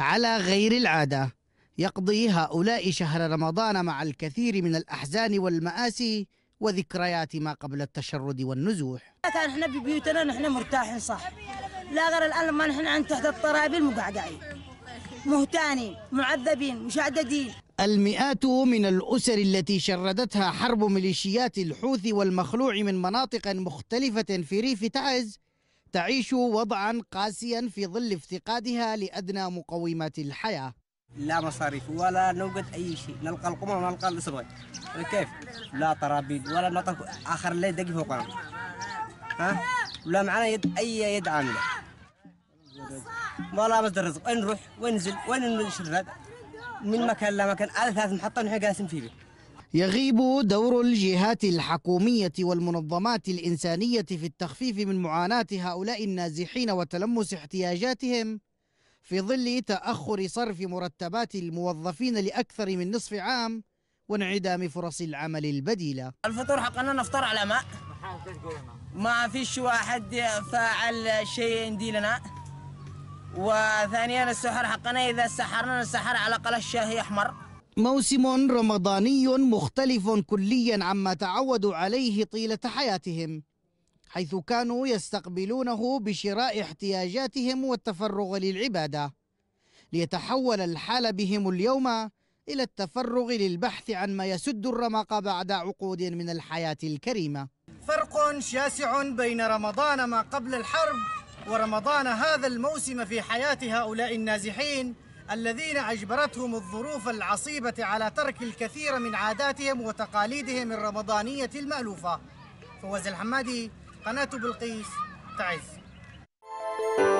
على غير العادة يقضي هؤلاء شهر رمضان مع الكثير من الأحزان والمآسي وذكريات ما قبل التشرد والنزوح احنا ببيوتنا نحن مرتاحين صح لا غير الان ما نحن عن تحت الطرابل مقعدعين مهتانين معذبين مشعددين المئات من الأسر التي شردتها حرب ميليشيات الحوثي والمخلوع من مناطق مختلفة في ريف تعز تعيش وضعا قاسيا في ظل افتقادها لأدنى مقومات الحياة لا مصاريف ولا نوجد أي شيء نلقى القمر ونلقى الأسبوع كيف لا ترابيد ولا نطف آخر الليل دقي فوقنا ها ولا معنا يد أي يد عاملة ولا مصدر رزق وين نروح وين ننزل وين نشرد من مكان لمكان على ثلاث محطة ونحن جالسين فيه يغيب دور الجهات الحكومية والمنظمات الإنسانية في التخفيف من معاناة هؤلاء النازحين وتلمس احتياجاتهم في ظل تأخر صرف مرتبات الموظفين لأكثر من نصف عام وانعدام فرص العمل البديلة الفطور حقنا نفطر على ماء ما فيش واحد فاعل شيء يندي لنا وثانيا السحر حقنا إذا سحرنا السحر على الأقل الشاي أحمر موسم رمضاني مختلف كليا عما تعودوا عليه طيلة حياتهم حيث كانوا يستقبلونه بشراء احتياجاتهم والتفرغ للعبادة ليتحول الحال بهم اليوم إلى التفرغ للبحث عن ما يسد الرمق بعد عقود من الحياة الكريمة فرق شاسع بين رمضان ما قبل الحرب ورمضان هذا الموسم في حياة هؤلاء النازحين الذين أجبرتهم الظروف العصيبة على ترك الكثير من عاداتهم وتقاليدهم الرمضانية المألوفة فوز الحمادي قناة بلقيس تعز